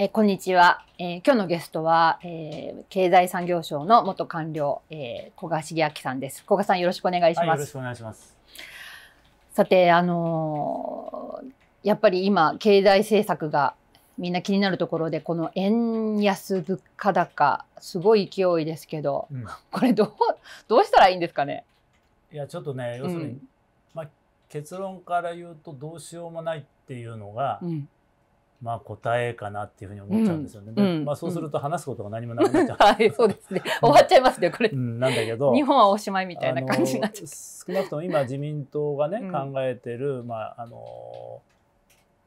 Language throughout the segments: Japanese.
えこんにちは、えー、今日のゲストは、えー、経済産業省の元官僚、えー、古賀茂明さんです古賀さんよろしくお願いします、はい、よろしくお願いしますさてあのやっぱり今経済政策がみんな気になるところでこの円安物価高すごい勢いですけど、うん、これどうどうしたらいいんですかねいやちょっとね要するに、うん、まあ、結論から言うとどうしようもないっていうのが、うんまあ答えかなっていうふうに思っちゃうんですよね。うん、まあそうすると話すことが何もなくなっちゃう。はい、そうですね。終わっちゃいますね、これ。うん、なんだけど。日本はおしまいみたいな感じになっちゃう。少なくとも今自民党がね、考えてる、まああの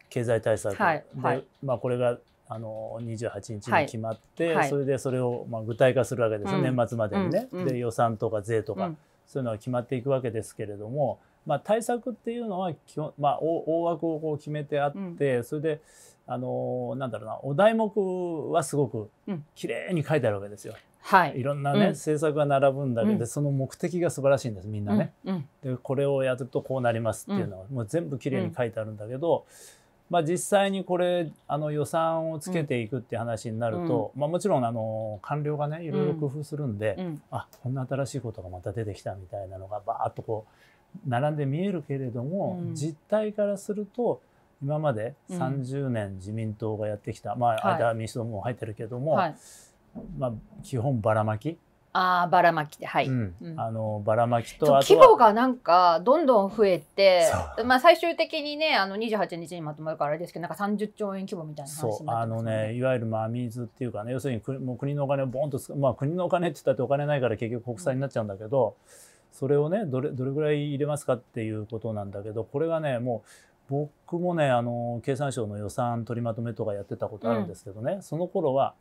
経済対策、はいはい、まあこれがあの28日に決まって、はい、それでそれをまあ具体化するわけですよ、年末までにね。で予算とか税とか、そういうのが決まっていくわけですけれども、まあ対策っていうのは基本、まあ、大枠をこう決めてあって、それであのなんだろうなお題目はすごく綺麗に書いてあるわけですよ。はい、いろんなね、うん、政策が並ぶんだけど、うん、その目的が素晴らしいんですみんなね。うん、でこれをやるとこうなりますっていうのは、もう全部綺麗に書いてあるんだけど、まあ、実際にこれあの予算をつけていくって話になると、まあ、もちろんあの官僚がねいろいろ工夫するんで、うん、あこんな新しいことがまた出てきたみたいなのがバーッとこう並んで見えるけれども、実態からすると今まで30年自民党がやってきた、うん、まあ間は民主党も入ってるけども、はい、まあ、基本ばらまき。ああばらまきではい、うん、あのばらまきと規模がなんかどんどん増えて、まあ、最終的にねあの28日にまとまるからあれですけどなんか30兆円規模みたいな話になって、ね、あのねいわゆる真水っていうかね要するに国もう国のお金をボンとまあ、国のお金って言ったってお金ないから結局国債になっちゃうんだけど、うん、それをねどれどれぐらい入れますかっていうことなんだけどこれがねもう僕もねあの経産省の予算取りまとめとかやってたことあるんですけどね、うん、その頃は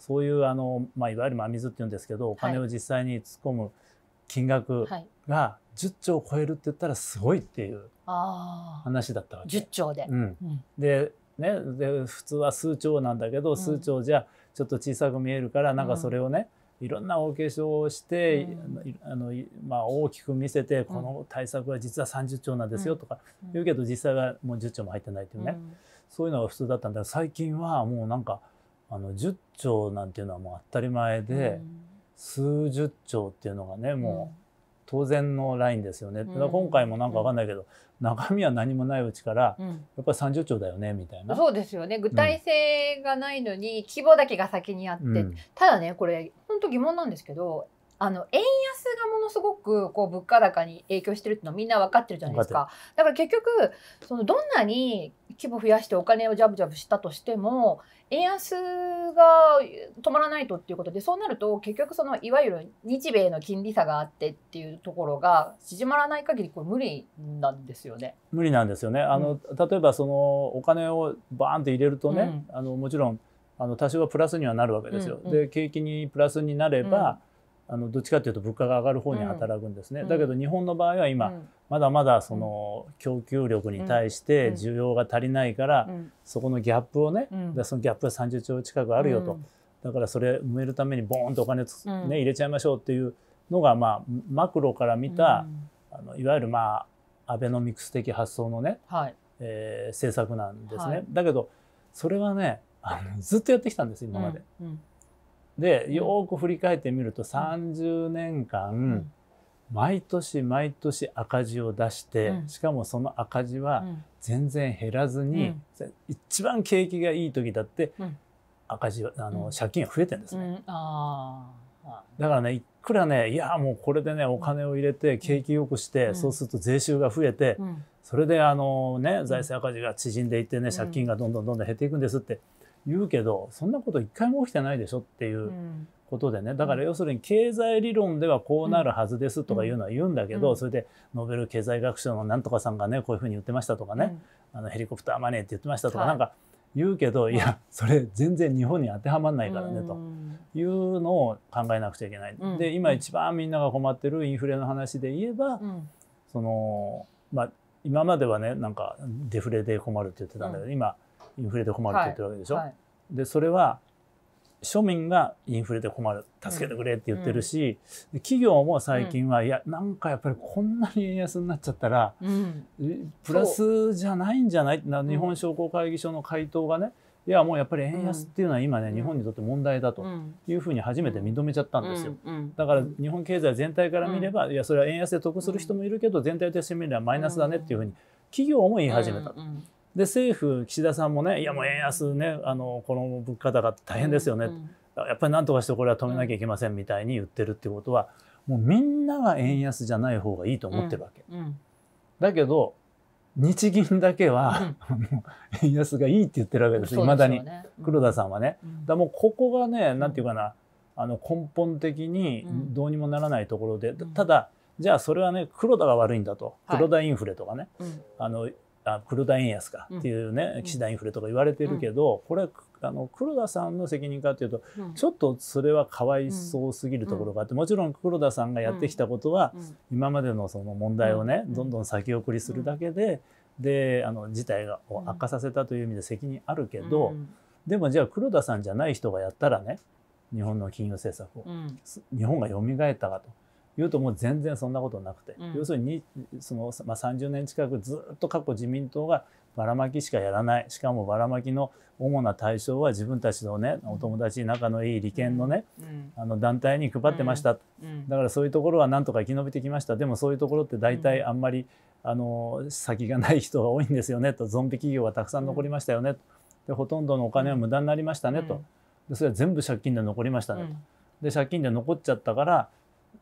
そういうあの、まあ、いわゆる真水っていうんですけどお金を実際に突っ込む金額が10兆を超えるって言ったらすごいっていう話だったわけ。10兆で、うん、でね、で普通は数兆なんだけど、数兆じゃちょっと小さく見えるからなんかそれをね、いろんなお化粧をして、うん、あのまあ、大きく見せてこの対策は実は30兆なんですよとか言うけど実際はもう10兆も入ってないというね、うん、そういうのが普通だったんだけど最近はもうなんかあの10兆なんていうのはもう当たり前で、数十兆っていうのがねもう当然のラインですよね、今回もなんか分かんないけど、中身は何もないうちから、やっぱり30兆だよねみたいなそうですよね具体性がないのに、規模だけが先にあって、ただねこれと疑問なんですけどあの円安がものすごくこう物価高に影響してるってのみんな分かってるじゃないですかだから結局そのどんなに規模増やしてお金をジャブジャブしたとしても円安が止まらないとっていうことでそうなると結局そのいわゆる日米の金利差があってっていうところが縮まらない限りこれ無理なんですよね。無理なんですよねあの、うん、例えばそのお金をバーンと入れるとね、うん、あのもちろんあの多少はプラスにはなるわけですよ。うんうん、で景気にプラスになれば、うん、あのどっちかっていうと物価が上がる方に働くんですね。だけど日本の場合は今、まだまだその供給力に対して需要が足りないから、そこのギャップをね、うそのギャップが30兆近くあるよと、だからそれ埋めるためにボーンとお金つ、ね、入れちゃいましょうっていうのが、まあ、マクロから見た、あのいわゆるまあアベノミクス的発想のね、はいえー、政策なんですね。だけどそれはねあのずっとやってきたんです今まで。うんうん、でよく振り返ってみると30年間、毎年毎年赤字を出して、しかもその赤字は全然減らずに、一番景気がいい時だって赤字あの借金が増えてんですね。だからねいくらねいやもうこれでねお金を入れて景気よくして、そうすると税収が増えて、それであのね財政赤字が縮んでいってね借金がどんどんどんどん減っていくんですって言うけどそんなこと一回も起きてないでしょっていうことでねだから要するに経済理論ではこうなるはずですとかいうのは言うんだけどそれでノーベル経済学賞のなんとかさんがねこういうふうに言ってましたとかねあのヘリコプターマネーって言ってましたとかなんか言うけどいやそれ全然日本に当てはまんないからねというのを考えなくちゃいけない。で今一番みんなが困ってるインフレの話で言えばそのまあ今まではねなんかデフレで困るって言ってたんだけど今インフレで困るって言ってるわけでしょ。はいはい、でそれは庶民がインフレで困る助けてくれって言ってるし、うん、企業も最近は、うん、いやなんかやっぱりこんなに円安になっちゃったら、うん、プラスじゃないんじゃないな日本商工会議所の回答がねいやもうやっぱり円安っていうのは今ね、日本にとって問題だというふうに初めて認めちゃったんですよ、だから日本経済全体から見れば、いやそれは円安で得する人もいるけど全体として見ればマイナスだねっていうふうに企業も言い始めた。で政府岸田さんもねいやもう円安ねあのこの物価高って大変ですよね、うんうん、やっぱりなんとかしてこれは止めなきゃいけませんみたいに言ってるっていうことはもうみんなが円安じゃない方がいいと思ってるわけ。うんうん、だけど日銀だけは、うん、円安がいいって言ってるわけですいま、ね、だに黒田さんはね。だもうここがねなんていうかなあの根本的にどうにもならないところで、ただじゃあそれはね黒田が悪いんだと黒田インフレとかね、はい、あのあ黒田円安かっていうね、うん、岸田インフレとか言われてるけど、うん、これあの黒田さんの責任かっていうと、うん、ちょっとそれはかわいそうすぎるところがあってもちろん黒田さんがやってきたことは、今までのその問題をね、どんどん先送りするだけで、であの事態を悪化させたという意味で責任あるけど、でもじゃあ黒田さんじゃない人がやったらね日本の金融政策を、日本が蘇ったかと。言うともう全然そんなことなくて、うん、要するにその、まあ、30年近くずっと過去自民党がばらまきしかやらないしかもばらまきの主な対象は自分たちのねお友達仲のいい利権のね、うん、あの団体に配ってました、うん、だからそういうところはなんとか生き延びてきましたでもそういうところって大体あんまり、あの先がない人が多いんですよねとゾンビ企業がたくさん残りましたよねとでほとんどのお金は無駄になりましたねとでそれは全部借金で残りましたねとで借金で残っちゃったから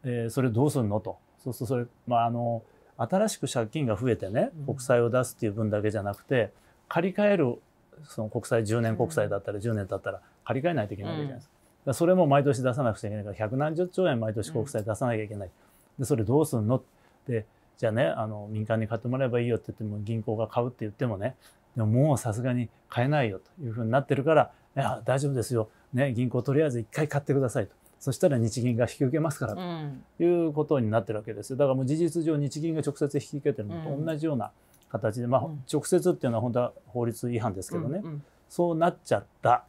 えー、それどうすんのとそうするとそれ、まあ、あの新しく借金が増えてね国債を出すっていう分だけじゃなくて借り換えるその国債10年国債だったら10年だったら借り換えないといけないわけじゃないですか。それも毎年出さなくちゃいけないから百何十兆円毎年国債出さなきゃいけない、でそれどうすんのってじゃあねあの民間に買ってもらえばいいよって言っても銀行が買うって言ってもねでももうさすがに買えないよというふうになってるからいや大丈夫ですよ、ね、銀行とりあえず1回買ってくださいとそしたら日銀が引き受けますからということになってるわけですだからもう事実上日銀が直接引き受けてるのと同じような形で、まあ、直接っていうのは本当は法律違反ですけどね、うんうん、そうなっちゃった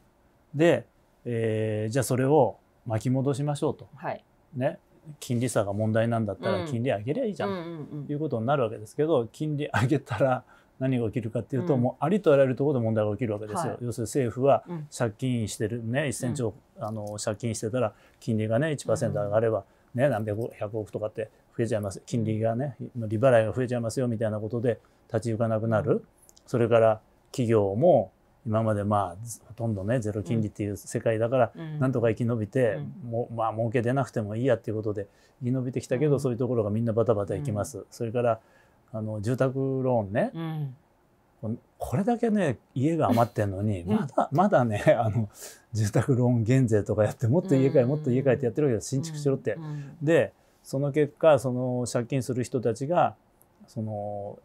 で、えー、じゃあそれを巻き戻しましょうと、はい、ね、金利差が問題なんだったら金利上げりゃいいじゃんということになるわけですけど金利上げたら何が起きるかっていうと、うん、もうありとあらゆるところで問題が起きるわけですよ、はい、要するに政府は借金してるね、うん、1,000兆、あの借金してたら金利がね1%上がればね、ね何百100億とかって増えちゃいます金利がね利払いが増えちゃいますよみたいなことで立ち行かなくなる、それから企業も今までまあほとんどねゼロ金利っていう世界だから、なんとか生き延びて、うん、もまあ儲け出なくてもいいやっていうことで生き延びてきたけど、そういうところがみんなバタバタいきます。それからあの住宅ローンね、うん、これだけね家が余ってんのに、まだまだねあの住宅ローン減税とかやってもっと家買い、もっと家買いってやってるわけで新築しろって。でその結果その借金する人たちがその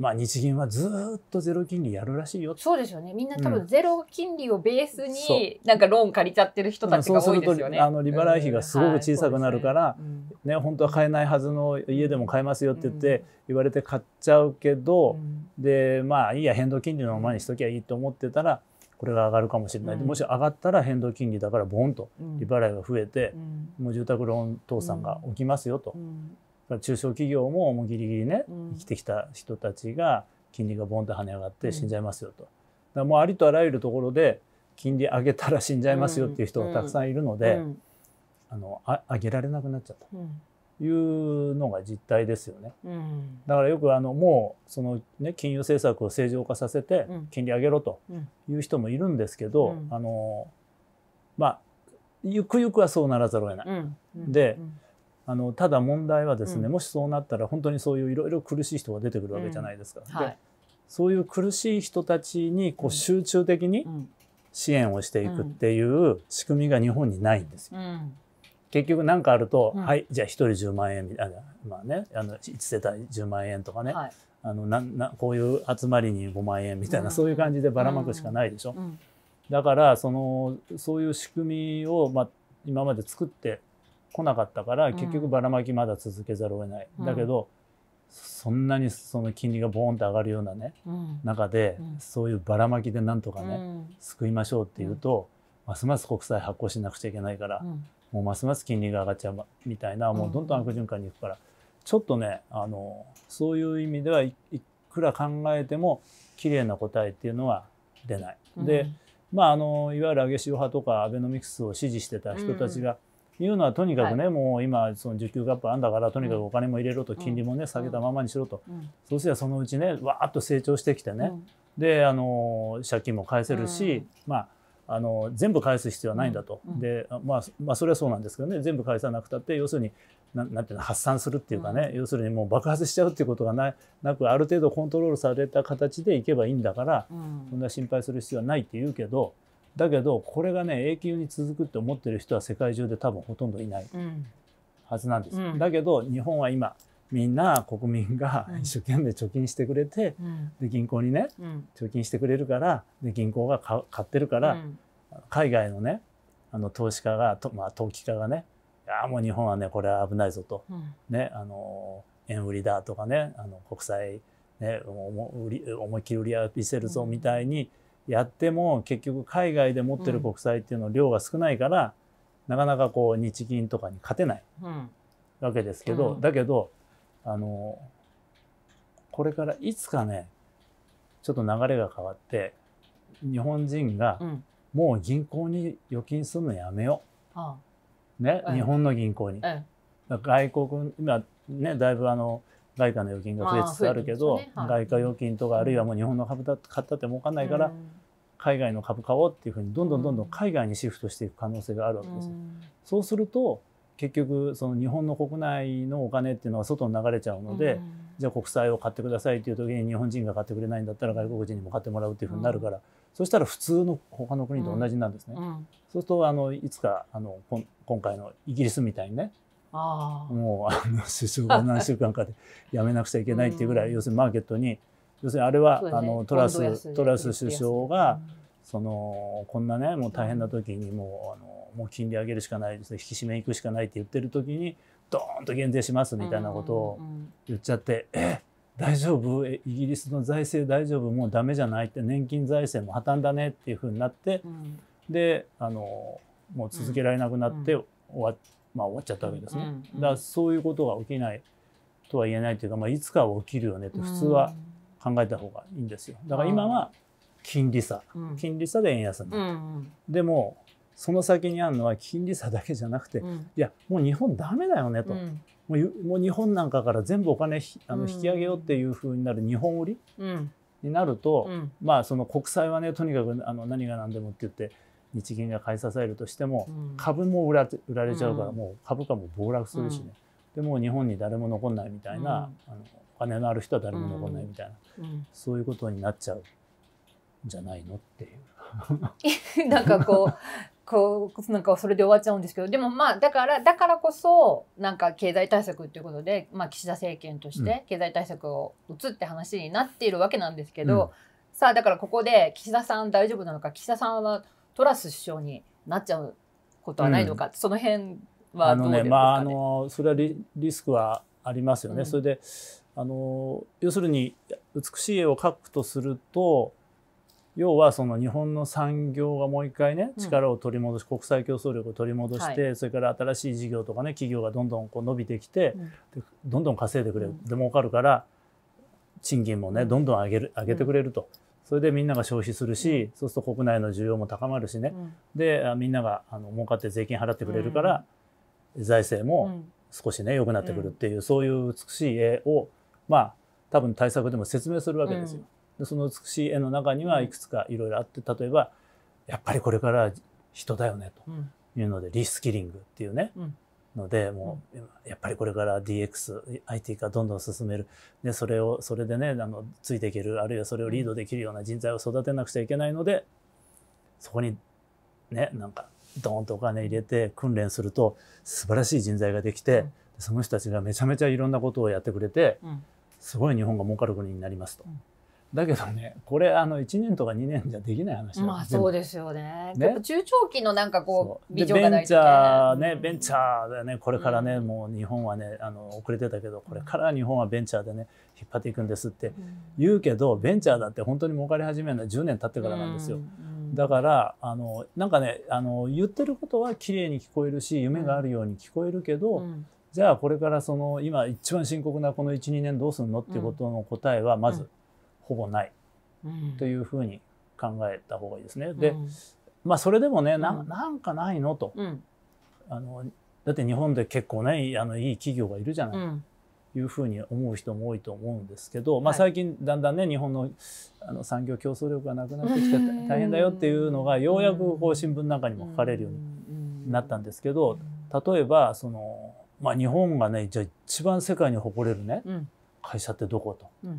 まあ、日銀はずっとゼロ金利やるらしいよそうですよねみんな多分ゼロ金利をベースになんかローン借りちゃってる人たちが多いですよね、うん、あの利払い費がすごく小さくなるから、うんはい、ね本当は買えないはずの家でも買えますよって言って、言われて買っちゃうけど、うん、でまあいいや変動金利のままにしときゃいいと思ってたらこれが上がるかもしれない、うん、もし上がったら変動金利だからボンと利払いが増えて、もう住宅ローン倒産が起きますよと、中小企業ももうギリギリね、生きてきた人たちが金利がボンと跳ね上がって死んじゃいますよと。だからもうありとあらゆるところで金利上げたら死んじゃいますよっていう人がたくさんいるので、あのあ上げられなくなっちゃった。いうのが実態ですよね、うん、だからよくあのもうその、ね、金融政策を正常化させて金利上げろという人もいるんですけど、うん、あのまあゆくゆくはそうならざるを得ない。うん、で、あのただ問題はですね、うん、もしそうなったら本当にそういういろいろ苦しい人が出てくるわけじゃないですか。うんはい、そういう苦しい人たちにこう集中的に支援をしていくっていう仕組みが日本にないんですよ。結局何かあると、はい、じゃあ1人10万円みたいな、まあね、あの1世帯10万円とかね、はい、あのななこういう集まりに5万円みたいな、そういう感じでばらまくしかないでしょ。だからそのそういう仕組みを、まあ、今まで作って来なかったから結局ばらまきまだ続けざるを得ない、うん、だけどそんなにその金利がボーンと上がるようなね、うん、中で、そういうばらまきでなんとかね、救いましょうっていうと、ますます国債発行しなくちゃいけないから、もうますます金利が上がっちゃうみたいなもうどんどん悪循環にいくから、ちょっとねあのそういう意味ではいくら考えても綺麗な答えっていうのは出ない。で、まあ、あのいわゆる上げ潮派とかアベノミクスを支持してた人たちが、いうのはとにかくね、はい、もう今その需給がップあんだからとにかくお金も入れろと、金利もね下げたままにしろと、そうすりゃそのうちねわーっと成長してきてね、であの借金も返せるし、まああの全部返す必要はないんだと、うん、でまあ、まあ、それはそうなんですけどね全部返さなくたって要するにななんていうの発散するっていうかね、うん、要するにもう爆発しちゃうっていうことがななくある程度コントロールされた形でいけばいいんだから、うん、そんな心配する必要はないって言うけどだけどこれがね永久に続くって思ってる人は世界中で多分ほとんどいないはずなんです、うん、だけど日本は今みんな国民が一生懸命貯金してくれて、うん、で銀行にね、うん、貯金してくれるからで銀行が買ってるから、海外のねあの投資家がと、まあ、投機家がねいやもう日本はねこれは危ないぞと、ねあの円売りだとかねあの国債ね、思いっきり売り上げせるぞみたいにやっても結局海外で持ってる国債っていうの量が少ないから、なかなかこう日銀とかに勝てないわけですけど、だけどあのこれからいつかねちょっと流れが変わって日本人がもう銀行に預金するのやめよう、ね、日本の銀行に。外国今ねだいぶあの外貨の預金が増えつつあるけど、ねはい、外貨預金とかあるいはもう日本の株だ買ったってもうかんないから、海外の株買おうっていうふうにどんどんどんどん海外にシフトしていく可能性があるわけです。そうすると結局その日本の国内のお金っていうのは外に流れちゃうので、じゃあ国債を買ってくださいっていう時に日本人が買ってくれないんだったら外国人にも買ってもらうっていうふうになるから、そしたら普通の他の国と同じなんですね。そうするとあのいつかあの今回のイギリスみたいにねもうあの首相が何週間かでやめなくちゃいけないっていうぐらい、うん、要するにマーケットに要するにあれは、ね、あのトラストラス首相が、うん、そのこんなねもう大変な時にもうあのもう金利上げるしかないです、ね、引き締めいくしかないって言ってる時にドーンと減税しますみたいなことを言っちゃって、うん、え大丈夫イギリスの財政大丈夫もうダメじゃないって年金財政も破綻だねっていうふうになって、であのもう続けられなくなって終わって。まあ、終わっちゃったわけですね。だからそういうことが起きないとは言えないというか、まあ、いつかは起きるよねって普通は考えた方がいいんですよ。だから今は金利差、金利差で円安になった。でもその先にあるのは金利差だけじゃなくて、いやもう日本ダメだよねと、もうもう日本なんかから全部お金あの引き上げようっていうふうになる日本売り、になると、まあその国債はねとにかくあの何が何でもって言って。日銀が買い支えるとしても、株も売ら売られちゃうから、もう株価も暴落するしね、でも日本に誰も残んないみたいな、あのお金のある人は誰も残んないみたいな、そういうことになっちゃうんじゃないのっていう。なんかこうこうなんかそれで終わっちゃうんですけどでもまあだからだからこそなんか経済対策っていうことで、まあ、岸田政権として経済対策を打つって話になっているわけなんですけど、うん、さあだからここで岸田さん大丈夫なのか岸田さんはトラス首相になっちゃうことはないのか、うん、その辺はどうですか、ね、あの、ね、まあ、あのそれはリリスクはありますよね。うん、それであの要するに美しい絵を描くとすると要はその日本の産業がもう一回ね力を取り戻し、国際競争力を取り戻して、それから新しい事業とかね企業がどんどんこう伸びてきて、どんどん稼いでくれる、で儲かるから賃金もねどんどん上げる上げてくれると、それでみんなが消費するし、そうすると国内の需要も高まるしね、でみんながあの儲かって税金払ってくれるから、財政も少しね良くなってくるっていう、そういう美しい絵をまあ多分対策でも説明するわけですよ。でその美しい絵の中にはいくつかいろいろあって例えばやっぱりこれから人だよねというので、リスキリングっていうね、のでもうやっぱりこれから DXIT 化どんどん進めるでそれをそれでねあのついていけるあるいはそれをリードできるような人材を育てなくちゃいけないのでそこにねなんかドーンとお金入れて訓練すると素晴らしい人材ができて、その人たちがめちゃめちゃいろんなことをやってくれて、すごい日本が儲かる国になりますと。だけどねこれあの1年とか2年じゃできない話まあそうですよねね中長期のなんかこうビジョンが大事ベンチャーねベンチャーだねこれからね、うん、もう日本はねあの遅れてたけどこれから日本はベンチャーでね引っ張っていくんですって言うけど、うん、ベンチャーだって本当に儲かり始めるのは10年経ってからなんですよ。うんだからあのなんかねあの言ってることは綺麗に聞こえるし夢があるように聞こえるけど、うん、じゃあこれからその今一番深刻なこの12年どうするのっていうことの答えはまずほぼないというふうに考えた方がいいですね。で、まあ、それでもねななんかないのと、あのだって日本で結構ねあのいい企業がいるじゃない。いうふうに思う人も多いと思うんですけど、まあ、最近だんだんね日本のあの産業競争力がなくなってきて大変だよっていうのがようやくこう新聞なんかにも書かれるようになったんですけど例えばその、まあ、日本がねじゃあ一番世界に誇れるね、会社ってどこと、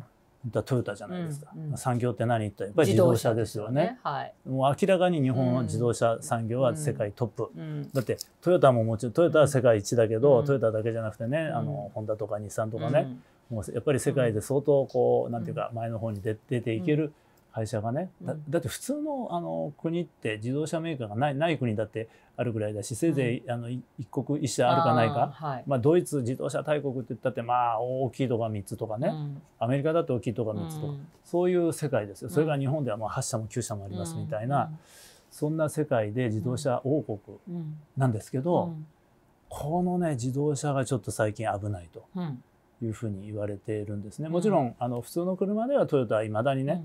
トヨタじゃないですか、うんうん、産業って何ってやっぱり自動車ですよね、ねはい、もう明らかに日本の自動車産業は世界トップ、うんうん、だってトヨタももちろんトヨタは世界一だけど、うん、トヨタだけじゃなくてねあのホンダとか日産とかね、もうやっぱり世界で相当こう、うん、なんていうか前の方に出ていける会社がねだだって普通のあの国って自動車メーカーがないない国だってあるぐらいだしせいぜい、あの一国一社あるかないかはい、まあ、ドイツ自動車大国って言ったってまあ大きいとか3つとかね、うん、アメリカだって大きいとか3つとか、うん、そういう世界ですよそれが日本ではもう8社も9社もありますみたいな、うん、そんな世界で自動車王国なんですけど、このね自動車がちょっと最近危ないというふうに言われているんですね。もちろんあの普通の車ではトヨタはいまだにね、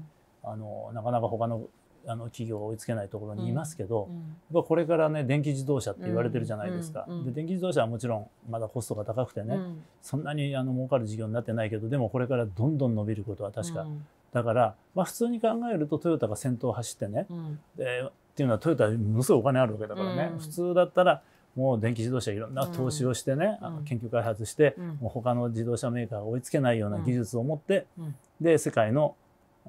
あのなかなか他のあの企業を追いつけないところにいますけど、うん、これからね電気自動車って言われてるじゃないですか、で電気自動車はもちろんまだコストが高くてね、うん、そんなにあの儲かる事業になってないけどでもこれからどんどん伸びることは確か、うん、だから、まあ、普通に考えるとトヨタが先頭を走ってね、うん、っていうのはトヨタはものすごいお金あるわけだからね、普通だったらもう電気自動車いろんな投資をしてね、あの研究開発して、もう他の自動車メーカーが追いつけないような技術を持って、で世界の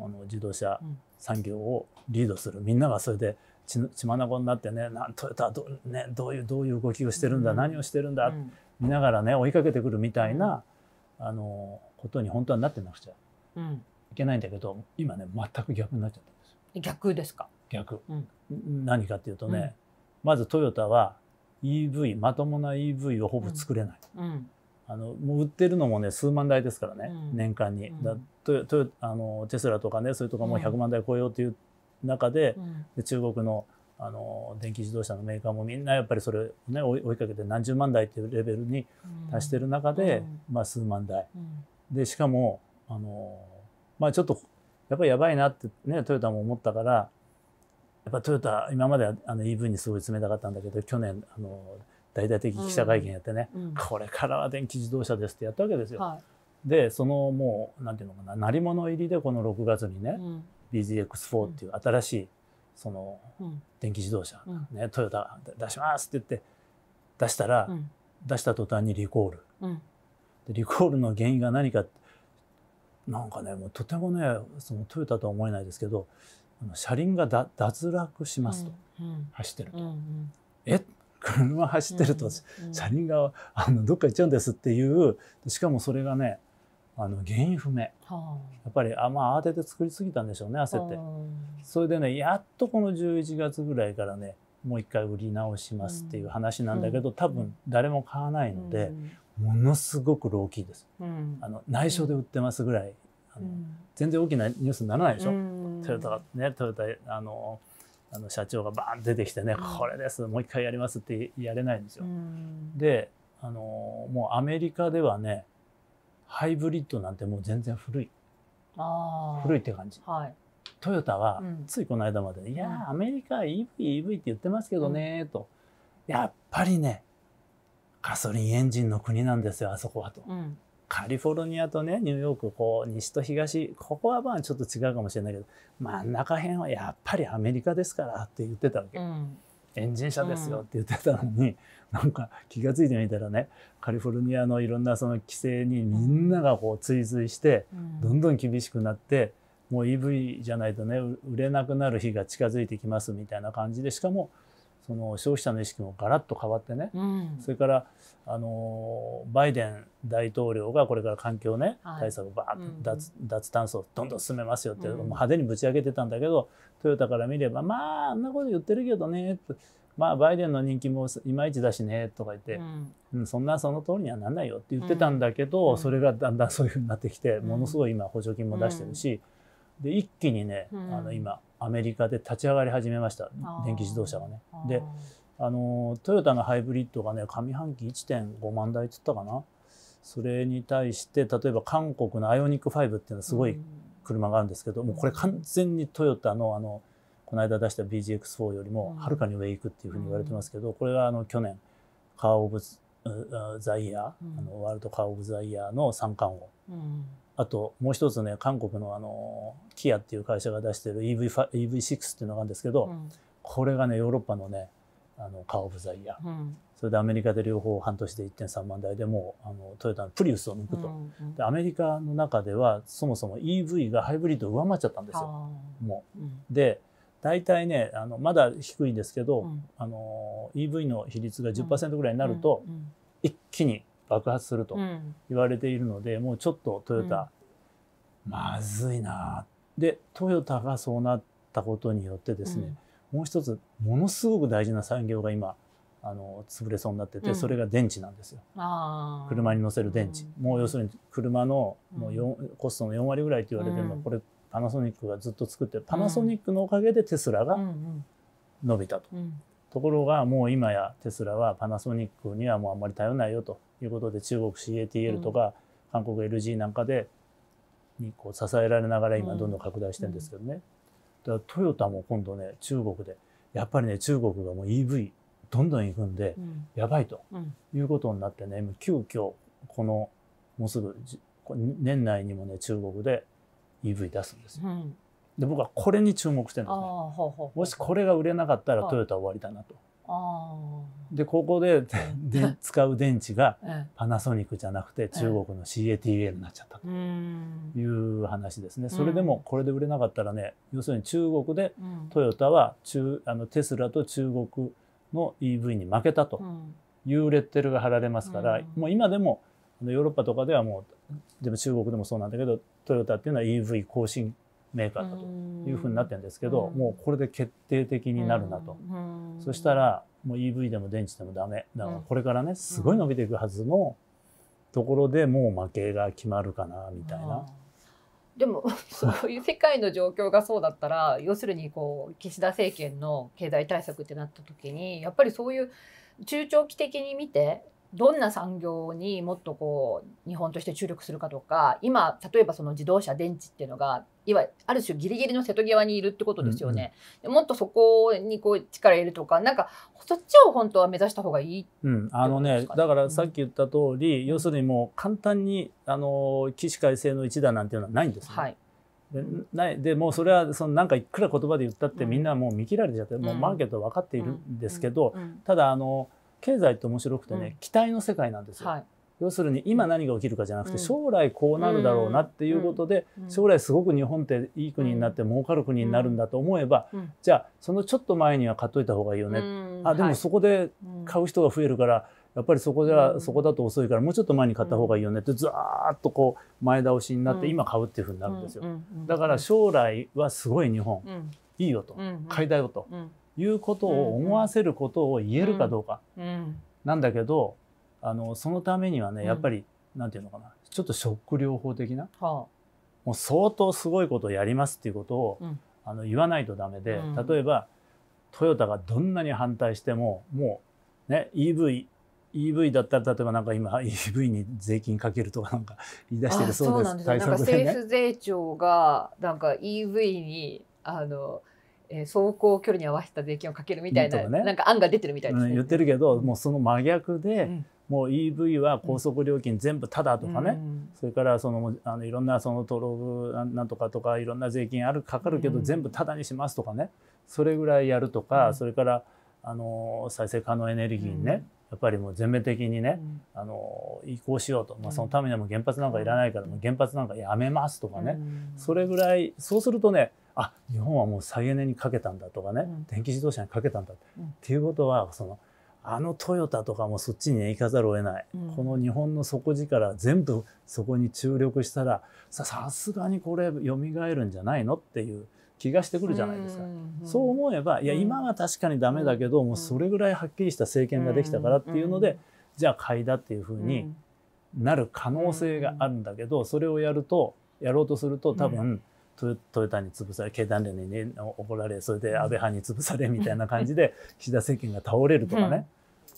あの自動車産業をリードする、みんながそれで血眼になってねなんトヨタど,、ね、どういうどういう動きをしてるんだ、うん、何をしてるんだ、うん、見ながらね追いかけてくるみたいな、うん、あのことに本当はなってなくちゃ、うん、いけないんだけど今ね全く逆になっちゃったんですよ。逆ですか逆、何かっていうとね、まずトヨタは EV まともな EV をほぼ作れない。うんあのもう売ってるのもね数万台ですからね、うん、年間に、うん、だトトあのテスラとかねそれとかもう100万台超えようという中でうん、で中国のあの電気自動車のメーカーもみんなやっぱりそれを、ね、追いかけて何十万台っていうレベルに達してる中で、まあ、数万台、でしかもあの、まあ、ちょっとやっぱりやばいなってねトヨタも思ったからやっぱトヨタ今まであの EV にすごい冷たかったんだけど去年あの。大々的記者会見やってね、うんこれからは電気自動車ですってやったわけですよ。はい、でそのもう何ていうのかな鳴り物入りでこの6月にね、うん、BZX4 っていう新しいその電気自動車、ね、トヨタ出しますって言って出したら、出した途端にリコール。でリコールの原因が何かなんかねもうとてもねそのトヨタとは思えないですけど車輪が脱落しますと、走ってると。え車走ってると車輪があのどっか行っちゃうんですっていうしかもそれがねあの原因不明、やっぱりあまあ慌てて作りすぎたんでしょうね焦って、それでねやっとこの11月ぐらいからねもう一回売り直しますっていう話なんだけど、多分誰も買わないので、ものすごくローキーです、あの内緒で売ってますぐらい、あの全然大きなニュースにならないでしょ、トヨタねトヨタあのあの社長がバーン出てきてね、これですもう一回やりますってやれないんですよ。であのもうアメリカではねハイブリッドなんてもう全然古い古いって感じ、はい、トヨタはついこの間まで「うん、いやアメリカ EVEV EV って言ってますけどね」と、うん「やっぱりねガソリンエンジンの国なんですよあそこは」と。うんカリフォルニアとねニューヨークこう西と東ここはまあちょっと違うかもしれないけど真ん中辺はやっぱりアメリカですからって言ってたわけ、うん、エンジン車ですよって言ってたのに、うん、なんか気が付いてみたらねカリフォルニアのいろんなその規制にみんながこう追随してどんどん厳しくなって。もう EV じゃないとね売れなくなる日が近づいてきますみたいな感じでしかもその消費者の意識もガラッと変わってね、うん、それからあのバイデン大統領がこれから環境ね、対策をバーッと脱うん、脱炭素をどんどん進めますよって、うん、もう派手にぶち上げてたんだけどトヨタから見ればまああんなこと言ってるけどねってまあバイデンの人気もいまいちだしねとか言って、うん、そんなその通りにはなんないよって言ってたんだけど、それがだんだんそういうふうになってきてものすごい今補助金も出してるし。うんで一気にね、うん、あの今アメリカで立ち上がり始めました電気自動車がね。であのトヨタのハイブリッドがね上半期1.5万台っつったかなそれに対して例えば韓国のアイオニック5っていうのはすごい車があるんですけど、うん、もうこれ完全にトヨタのあのこの間出した BGX4 よりもはるかに上行くっていうふうに言われてますけど、うん、これがあの去年カー・オブ・ザ・イヤー、あのワールドカー・オブ・ザ・イヤーの三冠王あともう一つね韓国のあのキアっていう会社が出してる EV EV6 っていうのがあるんですけど、うん、これがねヨーロッパのねあのカー・オブ・ザ・イヤー、うん、それでアメリカで両方半年で1.3万台でもうあのトヨタのプリウスを抜くと、うんうん、でアメリカの中ではそもそも EV がハイブリッドを上回っちゃったんですよ。もう、うん、で大体ねあのまだ低いんですけど、あの EV の比率が10%ぐらいになると、一気に爆発すると言われているので、うん、もうちょっとトヨタ、うん、まずいなでトヨタがそうなったことによってですね、うん、もう一つものすごく大事な産業が今あの潰れそうになってて、それが電池なんですよ車に乗せる電池、もう要するに車のもうコストの4割ぐらいと言われてるのは、これパナソニックがずっと作ってるパナソニックのおかげでテスラが伸びたと、ところがもう今やテスラはパナソニックにはもうあんまり頼らないよということで中国 CATL とか韓国 LG なんかでにこう支えられながら今どんどん拡大してるんですけどね。だからトヨタも今度ね中国でやっぱりね中国がもう EV どんどん行くんで、やばいということになってね急遽このもうすぐ年内にもね中国で EV 出すんですよ。で僕はこれに注目してるんですね。もしこれが売れなかったらトヨタ終わりだなと。でここでで使う電池がパナソニックじゃなくて中国の CATL になっちゃったという話ですね。それでもこれで売れなかったらね要するに中国でトヨタは中あのテスラと中国の EV に負けたというレッテルが貼られますから、もう今でもヨーロッパとかではもうでも中国でもそうなんだけどトヨタっていうのは EV 更新メーカーだというふうになってるんですけど、もうこれで決定的になるなと、そしたらもう EV でも電池でもダメだからこれからねすごい伸びていくはずのところでもう負けが決まるかなみたいな。でも そういう世界の状況がそうだったら要するにこう岸田政権の経済対策ってなった時にやっぱりそういう中長期的に見てどんな産業にもっとこう日本として注力するかとか今例えばその自動車電池っていうのがいわある種ギリギリの瀬戸際にいるってことですよね、うんうん、もっとそこにこう力入れるとかなんかそっちを本当は目指した方がいい、ね、うん、あのねだからさっき言った通り、うん、要するにもう簡単にあの起死回生の一打なんていうのはないんです、ね、はいでないでもうそれはそのなんかいくら言葉で言ったってみんなもう見切られちゃって、うん、もうマーケット分かっているんですけど、うんうん、ただあの経済って面白くてね、うん、期待の世界なんですよ。はい、要するに今何が起きるかじゃなくて将来こうなるだろうなっていうことで将来すごく日本っていい国になって儲かる国になるんだと思えばじゃあそのちょっと前には買っといた方がいいよねあでもそこで買う人が増えるからやっぱりそこではそこだと遅いからもうちょっと前に買った方がいいよねってずーっとこう前倒しになって今買うっていうふうになるんですよだから将来はすごい日本いいよと買いだよということを思わせることを言えるかどうかなんだけどあのそのためにはねやっぱり何て言うのかなちょっとショック療法的なもう相当すごいことをやりますっていうことをあの言わないとダメで例えばトヨタがどんなに反対してももうね EV EV だったら例えばなんか今 EV に税金かけるとかなんか 言い出してるそうです。ああそうなんです、ね、なんか政府税調がなんか EV にあのえー、走行距離に合わせた税金をかけるみたいなね、なんか案が出てるみたいです、ねうん、言ってるけどもうその真逆で、うん、もう EV は高速料金全部タダとかね、うん、それからそのあのいろんなその登録なんとかとかいろんな税金あるかかるけど全部タダにしますとかねそれぐらいやるとか、それからあの再生可能エネルギーにね、やっぱりもう全面的にね、うん、あの移行しようと、まあ、そのためにはも原発なんかいらないから、うん、原発なんかやめますとかね、うん、それぐらいそうするとねあ日本はもう再エネにかけたんだとかね、うん、電気自動車にかけたんだ、っていうことはそのあのトヨタとかもそっちに行かざるを得ない、うん、この日本の底力全部そこに注力したらさすがにこれ蘇るんじゃないのっていう気がしてくるじゃないですか、そう思えばいや今は確かにダメだけど、もうそれぐらいはっきりした政権ができたからっていうので、じゃあ買いだっていうふうになる可能性があるんだけど、それをやるとやろうとすると多分、トヨタに潰され経団連に、ね、怒られそれで安倍派に潰されみたいな感じで 岸田政権が倒れるとかね、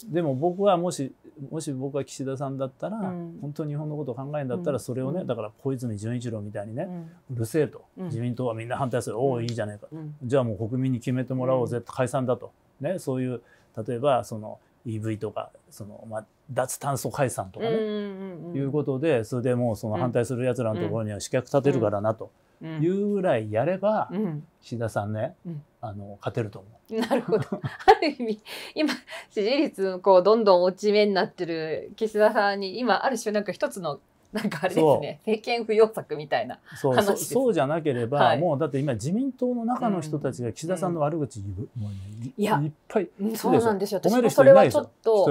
でも僕はもしもし僕が岸田さんだったら、うん、本当に日本のことを考えるんだったらそれをね、うん、だから小泉純一郎みたいにね、うん、るせえと、うん、自民党はみんな反対する、おおいいじゃないか、じゃあもう国民に決めてもらおうぜ解散だと、ね、そういう例えばその EV とかその、まあ、脱炭素解散とかね、いうことでそれでもうその反対するやつらのところには刺客立てるからなと。いうぐらいやれば、うん、岸田さんね、うん、あの勝てると思う。なるほど。ある意味今支持率こうどんどん落ち目になってる岸田さんに今ある種なんか一つのなんかあれですね政権不要策みたいな話そうそうじゃなければ、はい、もうだって今自民党の中の人たちが岸田さんの悪口言う、うん、もう、ね、いやいっぱいそうなんですよ私もそれはちょっと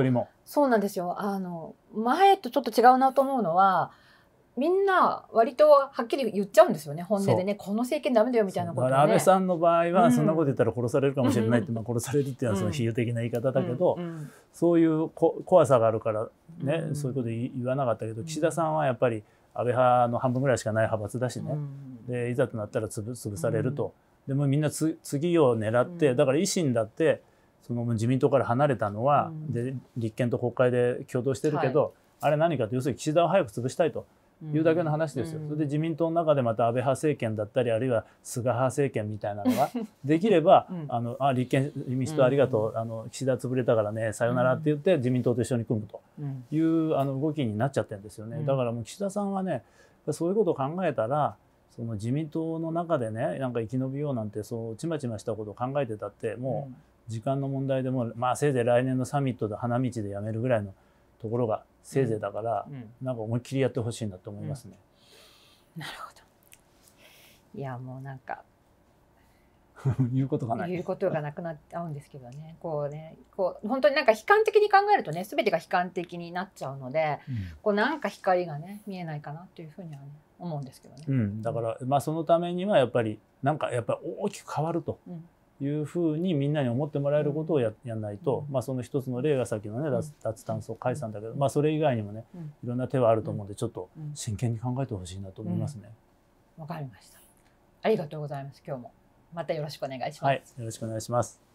そうなんですよあの前とちょっと違うなと思うのはみんな割とはっきり言っちゃうんですよね本音でねこの政権ダメだよみたいなこと、ね、安倍さんの場合はそんなこと言ったら殺されるかもしれないって、うん、まあ、殺されるっていうのはその比喩的な言い方だけど、うん、そういうこ怖さがあるからね、うん、そういうこと言わなかったけど岸田さんはやっぱり安倍派の半分ぐらいしかない派閥だしね、でいざとなったら潰潰されると、でもみんなつ次を狙ってだから維新だってその自民党から離れたのは、で立憲と国会で共同してるけど、はい、あれ何かと要するに岸田を早く潰したいと。いうだけの話ですよ、うん、それで自民党の中でまた安倍派政権だったりあるいは菅派政権みたいなのができれば、うん、あのあ立憲民主党ありがとう、うん、あの岸田潰れたからねさよならって言って自民党と一緒に組むという、あの動きになっちゃってるんですよね、だからもう岸田さんはねそういうことを考えたらその自民党の中でねなんか生き延びようなんてそうちまちましたことを考えてたってもう時間の問題でもまあせいぜい来年のサミットで花道でやめるぐらいのところがせいぜいだから、うん、なんか思いっきりやってほしいなと思いますね。なるほどいやもうなんか 言うことがない言うことがなくなっちゃうんですけどねこうねこう本当になんか悲観的に考えるとね全てが悲観的になっちゃうので、うん、こうなんか光がね見えないかなというふうには、ね、思うんですけどね、うん、だから、まあ、そのためにはやっぱりなんかやっぱり大きく変わると、うん、いうふうにみんなに思ってもらえることをややんないと、まあ、その一つの例がさっきのね脱炭素解散だけど、まあ、それ以外にもねいろんな手はあると思うんでちょっと真剣に考えてほしいなと思いますね。わ、うん、かりましたありがとうございます今日もまたよろしくお願いします、はい、よろしくお願いします